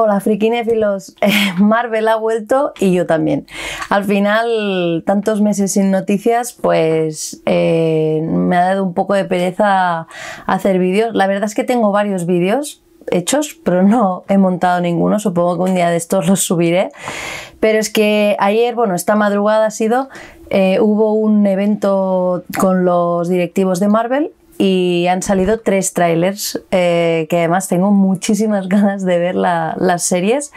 Hola, frikinéfilos. Marvel ha vuelto y yo también. Al final, tantos meses sin noticias, pues eh, me ha dado un poco de pereza hacer vídeos. La verdad es que tengo varios vídeos hechos, pero no he montado ninguno. Supongo que un día de estos los subiré. Pero es que ayer, bueno, esta madrugada ha sido, eh, hubo un evento con los directivos de Marvel y han salido tres trailers eh, que además tengo muchísimas ganas de ver las series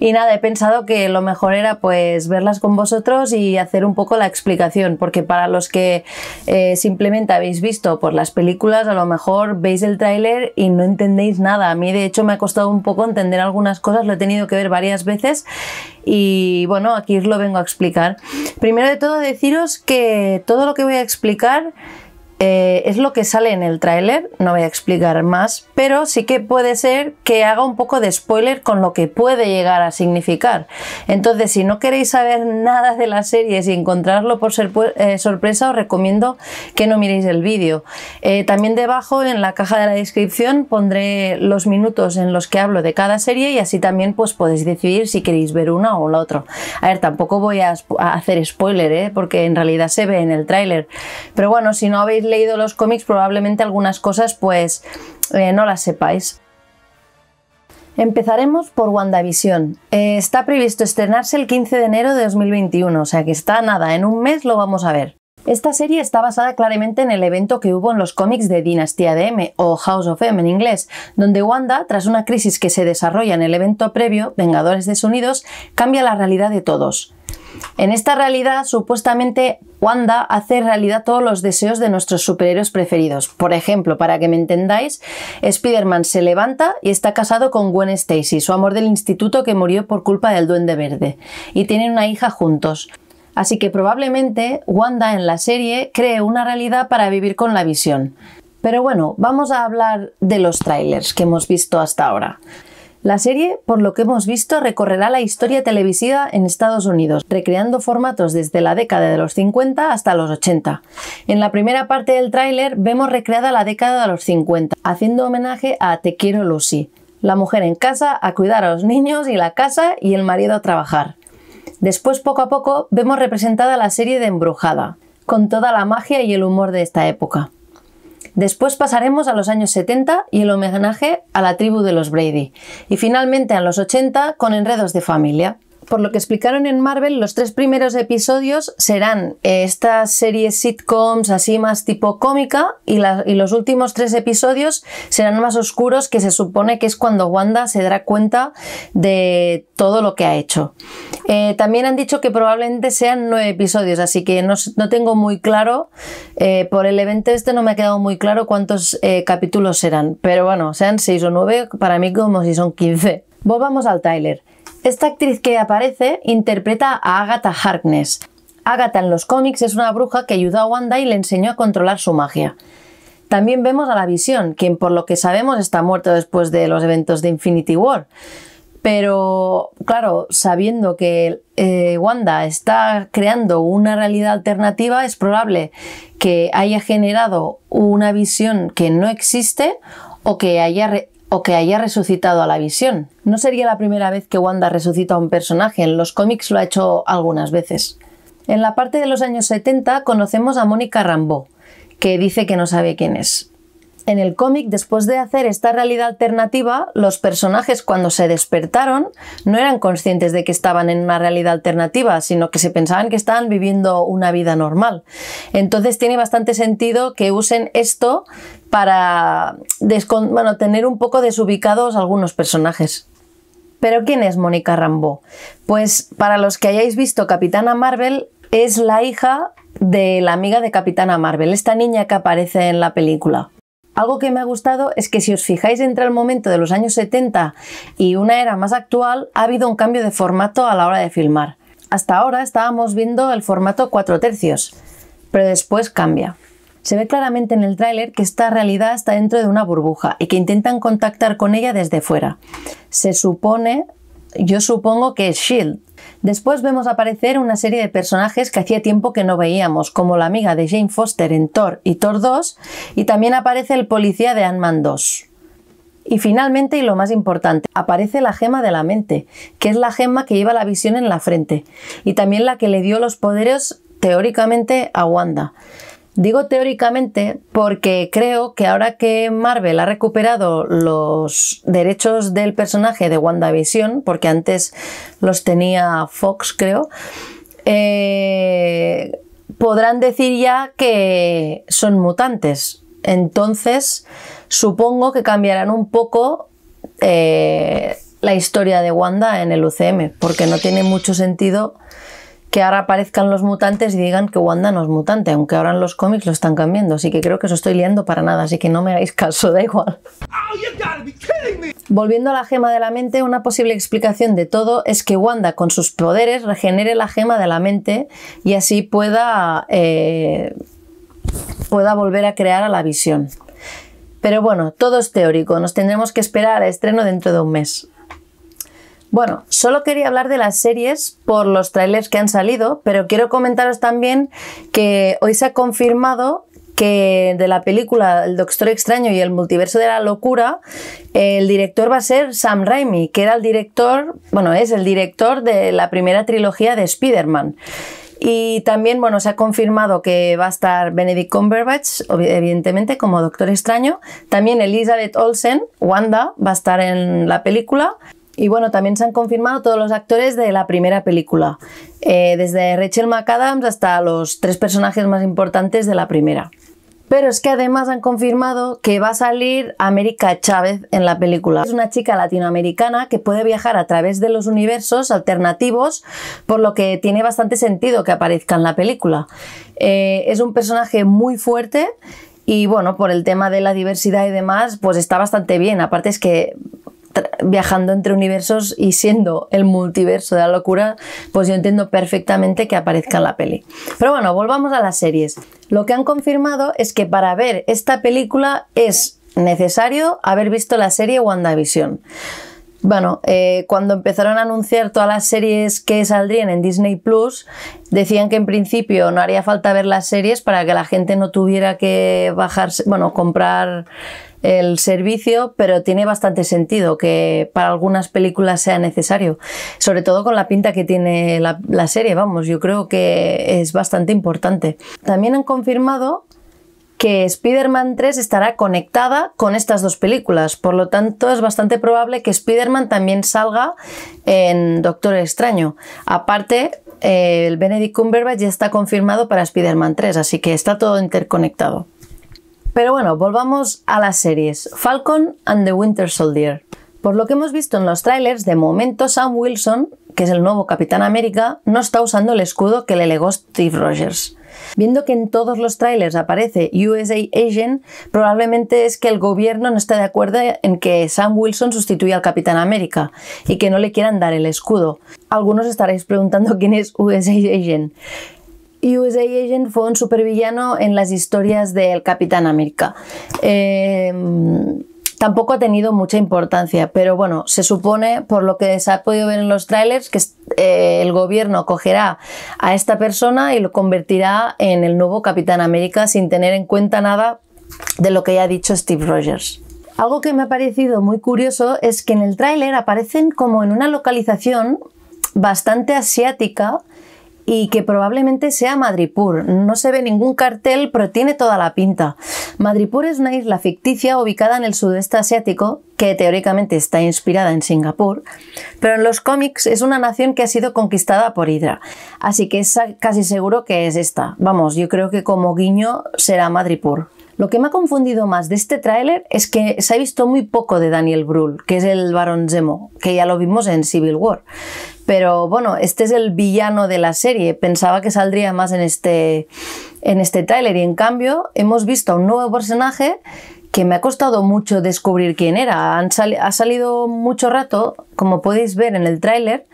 y nada, he pensado que lo mejor era pues verlas con vosotros y hacer un poco la explicación porque para los que eh, simplemente habéis visto por las películas a lo mejor veis el tráiler y no entendéis nada, a mí de hecho me ha costado un poco entender algunas cosas, lo he tenido que ver varias veces y bueno, aquí os lo vengo a explicar. Primero de todo deciros que todo lo que voy a explicar eh, es lo que sale en el tráiler, no voy a explicar más, pero sí que puede ser que haga un poco de spoiler con lo que puede llegar a significar. Entonces, si no queréis saber nada de las series y encontrarlo por eh, sorpresa, os recomiendo que no miréis el vídeo. Eh, también debajo en la caja de la descripción pondré los minutos en los que hablo de cada serie y así también pues podéis decidir si queréis ver una o la otra. A ver, tampoco voy a, a hacer spoiler, porque en realidad se ve en el tráiler. Pero bueno, si no habéis leído los cómics probablemente algunas cosas pues eh, no las sepáis. Empezaremos por WandaVision. Eh, está previsto estrenarse el 15 de enero de 2021, o sea que está nada, en un mes lo vamos a ver. Esta serie está basada claramente en el evento que hubo en los cómics de Dinastía de M o House of M en inglés, donde Wanda, tras una crisis que se desarrolla en el evento previo, Vengadores Desunidos, cambia la realidad de todos. En esta realidad, supuestamente, Wanda hace realidad todos los deseos de nuestros superhéroes preferidos. Por ejemplo, para que me entendáis, Spider-Man se levanta y está casado con Gwen Stacy, su amor del instituto que murió por culpa del duende verde, y tienen una hija juntos. Así que probablemente Wanda en la serie cree una realidad para vivir con la visión. Pero bueno, vamos a hablar de los trailers que hemos visto hasta ahora. La serie, por lo que hemos visto, recorrerá la historia televisiva en Estados Unidos, recreando formatos desde la década de los 50 hasta los 80. En la primera parte del tráiler vemos recreada la década de los 50, haciendo homenaje a Te quiero Lucy, la mujer en casa a cuidar a los niños y la casa y el marido a trabajar. Después, poco a poco, vemos representada la serie de Embrujada, con toda la magia y el humor de esta época. Después pasaremos a los años 70 y el homenaje a la tribu de los Brady. Y finalmente a los 80 con enredos de familia. Por lo que explicaron en Marvel, los tres primeros episodios serán eh, estas series sitcoms así más tipo cómica y, los últimos tres episodios serán más oscuros que se supone que es cuando Wanda se dará cuenta de todo lo que ha hecho. Eh, también han dicho que probablemente sean nueve episodios, así que no, tengo muy claro, eh, por el evento este no me ha quedado muy claro cuántos capítulos serán, pero bueno, sean seis o nueve, para mí como si son quince. Volvamos al Tyler. Esta actriz que aparece interpreta a Agatha Harkness. Agatha en los cómics es una bruja que ayudó a Wanda y le enseñó a controlar su magia. También vemos a la Visión, quien por lo que sabemos está muerto después de los eventos de Infinity War. Pero claro, sabiendo que eh, Wanda está creando una realidad alternativa, es probable que haya generado una visión que no existe o que haya o que haya resucitado a la visión. No sería la primera vez que Wanda resucita a un personaje, en los cómics lo ha hecho algunas veces. En la parte de los años 70 conocemos a Mónica Rambeau, que dice que no sabe quién es. En el cómic, después de hacer esta realidad alternativa, los personajes cuando se despertaron no eran conscientes de que estaban en una realidad alternativa, sino que se pensaban que estaban viviendo una vida normal. Entonces tiene bastante sentido que usen esto para tener un poco desubicados algunos personajes. Pero ¿quién es Mónica Rambeau? Pues para los que hayáis visto Capitana Marvel, es la hija de la amiga de Capitana Marvel, esta niña que aparece en la película. Algo que me ha gustado es que si os fijáis entre el momento de los años 70 y una era más actual, ha habido un cambio de formato a la hora de filmar. Hasta ahora estábamos viendo el formato 4 tercios, pero después cambia. Se ve claramente en el tráiler que esta realidad está dentro de una burbuja y que intentan contactar con ella desde fuera. Se supone, yo supongo que es Shield. Después vemos aparecer una serie de personajes que hacía tiempo que no veíamos, como la amiga de Jane Foster en Thor y Thor 2, y también aparece el policía de Ant-Man 2. Y finalmente, y lo más importante, aparece la gema de la mente, que es la gema que lleva la visión en la frente, y también la que le dio los poderes teóricamente a Wanda. Digo teóricamente porque creo que ahora que Marvel ha recuperado los derechos del personaje de WandaVision, porque antes los tenía Fox, creo, eh, podrán decir ya que son mutantes. Entonces, supongo que cambiarán un poco eh, la historia de Wanda en el UCM, porque no tiene mucho sentido que ahora aparezcan los mutantes y digan que Wanda no es mutante, aunque ahora en los cómics lo están cambiando. Así que creo que os estoy liando para nada, así que no me hagáis caso, da igual. Oh, Volviendo a la gema de la mente, una posible explicación de todo es que Wanda con sus poderes regenere la gema de la mente y así pueda, eh, pueda volver a crear a la visión. Pero bueno, todo es teórico, nos tendremos que esperar al estreno dentro de un mes. Bueno, solo quería hablar de las series por los trailers que han salido, pero quiero comentaros también que hoy se ha confirmado que de la película El Doctor Extraño y el Multiverso de la Locura, el director va a ser Sam Raimi, que era el director, bueno, es el director de la primera trilogía de Spider-Man. Y también, bueno, se ha confirmado que va a estar Benedict Cumberbatch, evidentemente, como Doctor Extraño. También Elizabeth Olsen, Wanda, va a estar en la película. Y bueno, también se han confirmado todos los actores de la primera película, eh, desde Rachel McAdams hasta los tres personajes más importantes de la primera. Pero es que además han confirmado que va a salir América Chávez en la película. Es una chica latinoamericana que puede viajar a través de los universos alternativos, por lo que tiene bastante sentido que aparezca en la película. Eh, es un personaje muy fuerte y bueno, por el tema de la diversidad y demás, pues está bastante bien. Aparte es que viajando entre universos y siendo el multiverso de la locura, pues yo entiendo perfectamente que aparezca en la peli. Pero bueno, volvamos a las series. Lo que han confirmado es que para ver esta película es necesario haber visto la serie WandaVision. Bueno, eh, cuando empezaron a anunciar todas las series que saldrían en Disney Plus, decían que en principio no haría falta ver las series para que la gente no tuviera que bajarse, bueno, comprar el servicio, pero tiene bastante sentido que para algunas películas sea necesario, sobre todo con la pinta que tiene la, serie, vamos, yo creo que es bastante importante. También han confirmado que Spider-Man 3 estará conectada con estas dos películas, por lo tanto es bastante probable que Spider-Man también salga en Doctor Extraño. Aparte, eh, el Benedict Cumberbatch ya está confirmado para Spider-Man 3, así que está todo interconectado. Pero bueno, volvamos a las series. Falcon and the Winter Soldier. Por lo que hemos visto en los trailers, de momento Sam Wilson, que es el nuevo Capitán América, no está usando el escudo que le legó Steve Rogers. Viendo que en todos los trailers aparece USA Agent, probablemente es que el gobierno no está de acuerdo en que Sam Wilson sustituya al Capitán América y que no le quieran dar el escudo. Algunos estaréis preguntando quién es USA Agent. USA Agent fue un supervillano en las historias del Capitán América. Em, tampoco ha tenido mucha importancia, pero bueno, se supone, por lo que se ha podido ver en los trailers, que eh, el gobierno cogerá a esta persona y lo convertirá en el nuevo Capitán América sin tener en cuenta nada de lo que ya ha dicho Steve Rogers. Algo que me ha parecido muy curioso es que en el tráiler aparecen como en una localización bastante asiática y que probablemente sea Madripur. No se ve ningún cartel, pero tiene toda la pinta. Madripur es una isla ficticia ubicada en el sudeste asiático, que teóricamente está inspirada en Singapur, pero en los cómics es una nación que ha sido conquistada por Hydra. Así que es casi seguro que es esta. Vamos, yo creo que como guiño será Madripur. Lo que me ha confundido más de este tráiler es que se ha visto muy poco de Daniel Brühl, que es el Barón Zemo, que ya lo vimos en Civil War. Pero bueno, este es el villano de la serie. Pensaba que saldría más en este, en este tráiler y en cambio hemos visto a un nuevo personaje que me ha costado mucho descubrir quién era. ha salido mucho rato, como podéis ver en el tráiler,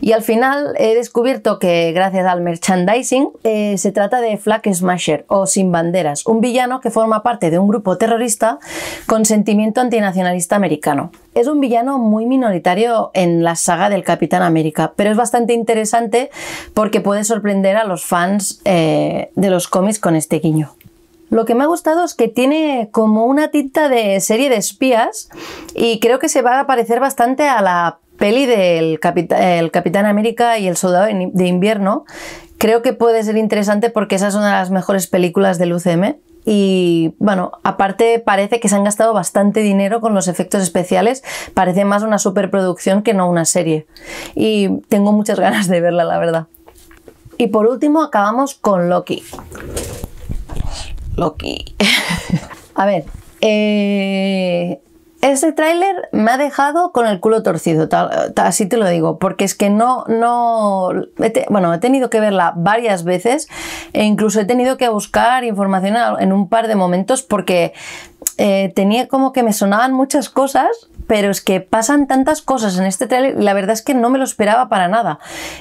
y al final he descubierto que gracias al merchandising eh, se trata de Flag Smasher o Sin Banderas, un villano que forma parte de un grupo terrorista con sentimiento antinacionalista americano. Es un villano muy minoritario en la saga del Capitán América, pero es bastante interesante porque puede sorprender a los fans eh, de los cómics con este guiño. Lo que me ha gustado es que tiene como una tinta de serie de espías y creo que se va a parecer bastante a la peli del Capitán América y el Soldado de Invierno. Creo que puede ser interesante porque esa es una de las mejores películas del UCM. Y bueno, aparte parece que se han gastado bastante dinero con los efectos especiales. Parece más una superproducción que no una serie. Y tengo muchas ganas de verla, la verdad. Y por último acabamos con Loki. Loki. a ver, eh, ese tráiler me ha dejado con el culo torcido, así te lo digo, porque es que no, no, bueno, he tenido que verla varias veces e incluso he tenido que buscar información en un par de momentos porque eh, tenía como que me sonaban muchas cosas pero es que pasan tantas cosas en este trailer, la verdad es que no me lo esperaba para nada.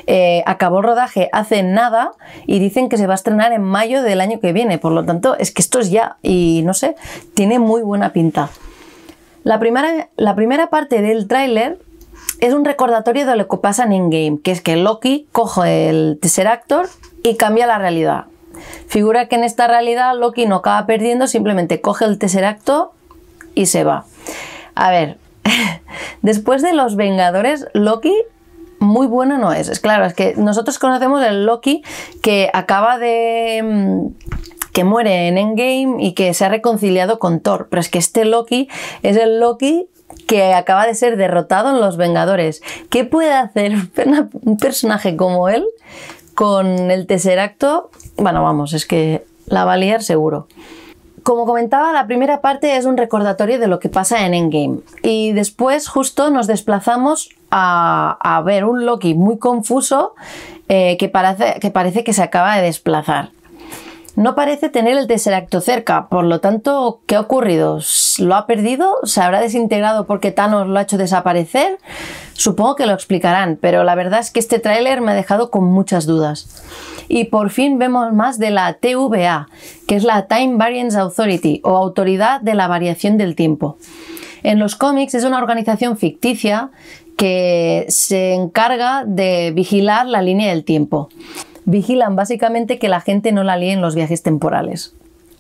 Eh, acabó el rodaje hace nada y dicen que se va a estrenar en mayo del año que viene, por lo tanto es que esto es ya y no sé, tiene muy buena pinta. La primera, parte del tráiler es un recordatorio de lo que pasa en Game. que es que Loki coge el actor y cambia la realidad. Figura que en esta realidad Loki no acaba perdiendo, simplemente coge el Tesseractor y se va. A ver, Después de los Vengadores, Loki muy bueno no es. Es claro, es que nosotros conocemos el Loki que acaba de mm, que muere en Endgame y que se ha reconciliado con Thor, pero es que este Loki es el Loki que acaba de ser derrotado en Los Vengadores. ¿Qué puede hacer un personaje como él con el Tesseracto? Bueno, vamos, es que la va a liar seguro como comentaba, la primera parte es un recordatorio de lo que pasa en Endgame. Y después justo nos desplazamos a, ver un Loki muy confuso eh, que, parece, que parece que se acaba de desplazar. No parece tener el tesseracto cerca, por lo tanto, ¿qué ha ocurrido? lo ha perdido, se habrá desintegrado porque Thanos lo ha hecho desaparecer. Supongo que lo explicarán, pero la verdad es que este tráiler me ha dejado con muchas dudas. Y por fin vemos más de la TVA, que es la Time Variance Authority o Autoridad de la Variación del Tiempo. En los cómics es una organización ficticia que se encarga de vigilar la línea del tiempo. Vigilan básicamente que la gente no la líe en los viajes temporales.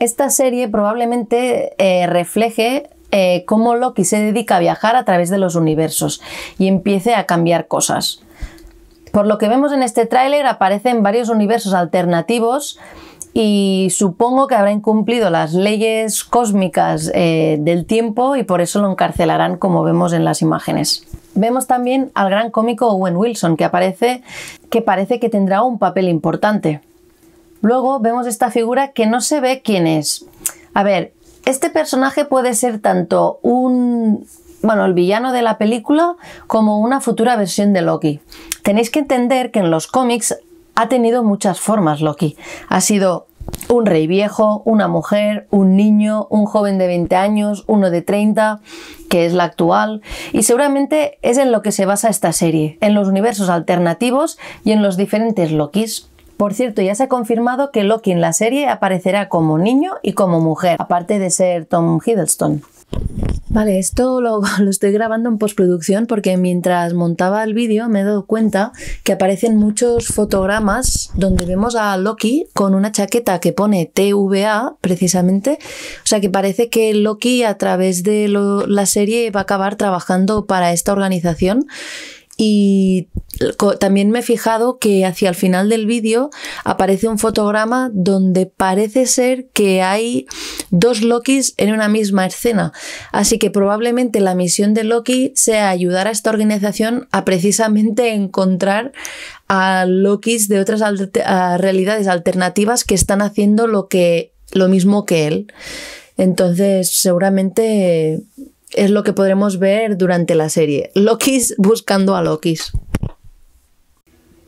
Esta serie probablemente eh, refleje eh, cómo Loki se dedica a viajar a través de los universos y empiece a cambiar cosas. Por lo que vemos en este tráiler aparecen varios universos alternativos y supongo que habrá incumplido las leyes cósmicas eh, del tiempo y por eso lo encarcelarán como vemos en las imágenes. Vemos también al gran cómico Owen Wilson que aparece que parece que tendrá un papel importante. Luego vemos esta figura que no se ve quién es. A ver, este personaje puede ser tanto un, bueno, el villano de la película como una futura versión de Loki. Tenéis que entender que en los cómics ha tenido muchas formas Loki. Ha sido un rey viejo, una mujer, un niño, un joven de 20 años, uno de 30, que es la actual, y seguramente es en lo que se basa esta serie, en los universos alternativos y en los diferentes Lokis. Por cierto, ya se ha confirmado que Loki en la serie aparecerá como niño y como mujer, aparte de ser Tom Hiddleston. Vale, esto lo, estoy grabando en postproducción porque mientras montaba el vídeo me he dado cuenta que aparecen muchos fotogramas donde vemos a Loki con una chaqueta que pone TVA precisamente. O sea que parece que Loki a través de la serie va a acabar trabajando para esta organización y también me he fijado que hacia el final del vídeo aparece un fotograma donde parece ser que hay dos Lokis en una misma escena. Así que probablemente la misión de Loki sea ayudar a esta organización a precisamente encontrar a Lokis de otras realidades alternativas que están haciendo lo, que, lo mismo que él. Entonces, seguramente es lo que podremos ver durante la serie. Loki buscando a Loki.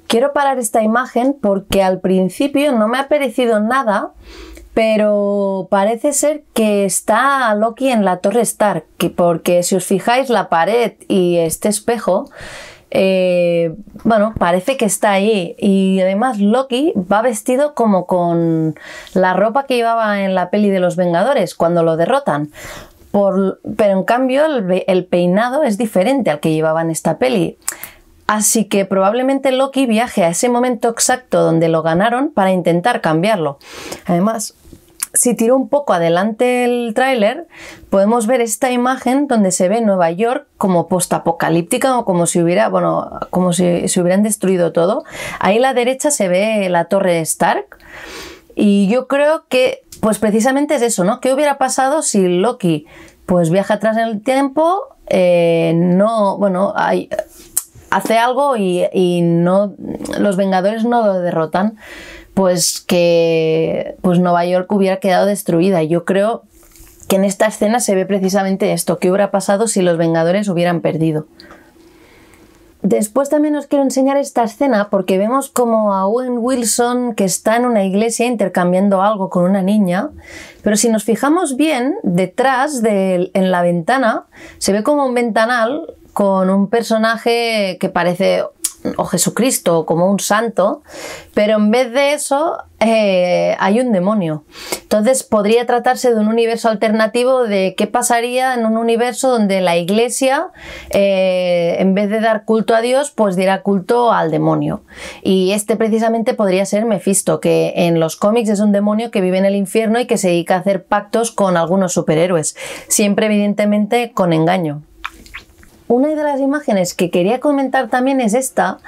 Quiero parar esta imagen porque al principio no me ha parecido nada, pero parece ser que está Loki en la Torre Stark, porque si os fijáis la pared y este espejo, eh, bueno, parece que está ahí. Y además Loki va vestido como con la ropa que llevaba en la peli de los Vengadores cuando lo derrotan pero en cambio el, peinado es diferente al que llevaban esta peli. Así que probablemente Loki viaje a ese momento exacto donde lo ganaron para intentar cambiarlo. Además, si tiro un poco adelante el tráiler, podemos ver esta imagen donde se ve Nueva York como postapocalíptica o como si hubiera, bueno, como si se hubieran destruido todo. Ahí a la derecha se ve la Torre Stark. Y yo creo que, pues precisamente es eso, ¿no? ¿Qué hubiera pasado si Loki, pues viaja atrás en el tiempo, eh, no, bueno, hace algo y, no, los Vengadores no lo derrotan, pues que, pues Nueva York hubiera quedado destruida. Yo creo que en esta escena se ve precisamente esto, ¿qué hubiera pasado si los Vengadores hubieran perdido? Después también os quiero enseñar esta escena porque vemos como a Owen Wilson que está en una iglesia intercambiando algo con una niña, pero si nos fijamos bien, detrás en la ventana se ve como un ventanal con un personaje que parece o Jesucristo como un santo, pero en vez de eso eh, hay un demonio. Entonces podría tratarse de un universo alternativo de qué pasaría en un universo donde la iglesia, eh, en vez de dar culto a Dios, pues diera culto al demonio. Y este precisamente podría ser Mefisto, que en los cómics es un demonio que vive en el infierno y que se dedica a hacer pactos con algunos superhéroes, siempre evidentemente con engaño una de las imágenes que quería comentar también es esta,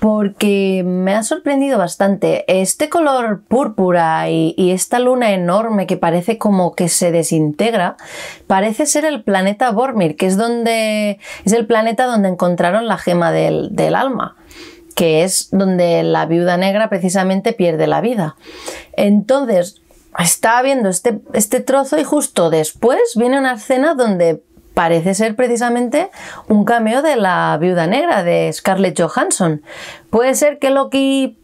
porque me ha sorprendido bastante. Este color púrpura y, esta luna enorme que parece como que se desintegra, parece ser el planeta Bormir, que es donde es el planeta donde encontraron la gema del, alma que es donde la viuda negra precisamente pierde la vida. Entonces, estaba viendo este, este trozo y justo después viene una escena donde parece ser precisamente un cameo de la viuda negra, de Scarlett Johansson. Puede ser que Loki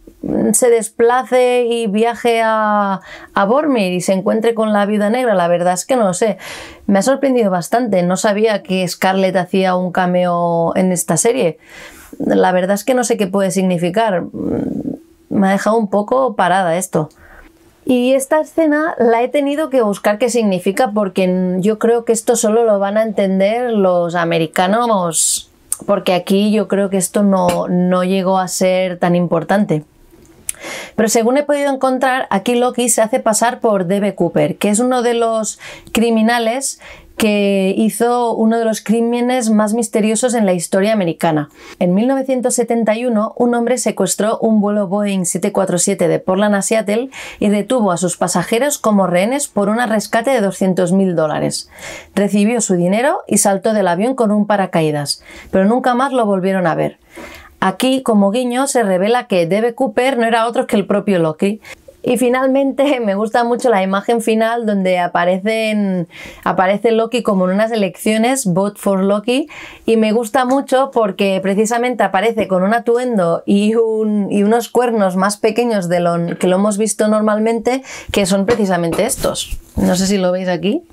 se desplace y viaje a, Bormir y se encuentre con la viuda negra, la verdad es que no lo sé. Me ha sorprendido bastante, no sabía que Scarlett hacía un cameo en esta serie. La verdad es que no sé qué puede significar. Me ha dejado un poco parada esto. Y esta escena la he tenido que buscar qué significa porque yo creo que esto solo lo van a entender los americanos porque aquí yo creo que esto no, no llegó a ser tan importante. Pero según he podido encontrar, aquí Loki se hace pasar por Debe Cooper, que es uno de los criminales que hizo uno de los crímenes más misteriosos en la historia americana. En 1971, un hombre secuestró un vuelo Boeing 747 de Portland a Seattle y detuvo a sus pasajeros como rehenes por un rescate de 200.000 dólares. Recibió su dinero y saltó del avión con un paracaídas, pero nunca más lo volvieron a ver. Aquí, como guiño, se revela que Debe Cooper no era otro que el propio Loki, y finalmente me gusta mucho la imagen final donde aparecen, aparece Loki como en unas elecciones, Vote for Loki, y me gusta mucho porque precisamente aparece con un atuendo y, unos cuernos más pequeños de lo que lo hemos visto normalmente, que son precisamente estos. No sé si lo veis aquí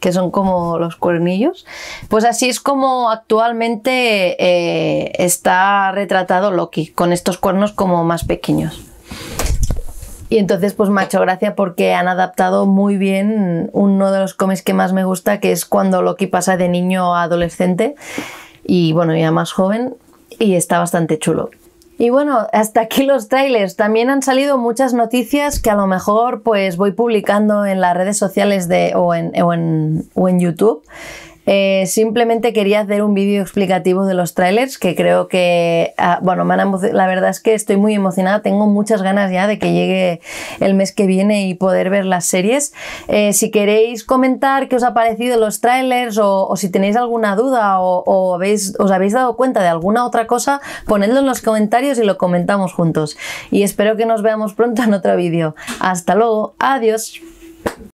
que son como los cuernillos. Pues así es como actualmente eh, está retratado Loki, con estos cuernos como más pequeños. Y entonces, pues macho, gracia porque han adaptado muy bien uno de los cómics que más me gusta, que es cuando Loki pasa de niño a adolescente y bueno, ya más joven, y está bastante chulo. Y bueno, hasta aquí los trailers. También han salido muchas noticias que a lo mejor pues voy publicando en las redes sociales de, en, en, o en YouTube. Eh, simplemente quería hacer un vídeo explicativo de los trailers que creo que, ah, bueno, la verdad es que estoy muy emocionada, tengo muchas ganas ya de que llegue el mes que viene y poder ver las series. Eh, si queréis comentar qué os ha parecido los trailers o, si tenéis alguna duda o, os habéis dado cuenta de alguna otra cosa, ponedlo en los comentarios y lo comentamos juntos. Y espero que nos veamos pronto en otro vídeo. Hasta luego, adiós.